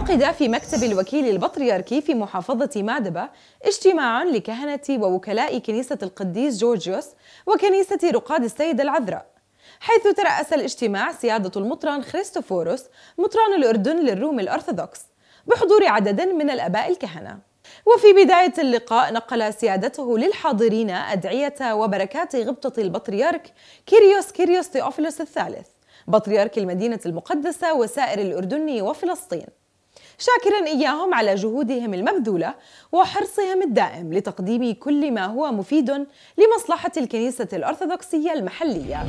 عقد في مكتب الوكيل البطريركي في محافظة مادبة اجتماع لكهنة ووكلاء كنيسة القديس جورجيوس وكنيسة رقاد السيدة العذراء حيث ترأس الاجتماع سيادة المطران خريستوفوروس مطران الأردن للروم الأرثوذكس بحضور عدد من الأباء الكهنة وفي بداية اللقاء نقل سيادته للحاضرين أدعية وبركات غبطة البطريرك كيريوس كيريوس تيوفيلوس الثالث بطريرك المدينة المقدسة وسائر الأردن وفلسطين شاكرا إياهم على جهودهم المبذولة وحرصهم الدائم لتقديم كل ما هو مفيد لمصلحة الكنيسة الأرثوذكسية المحلية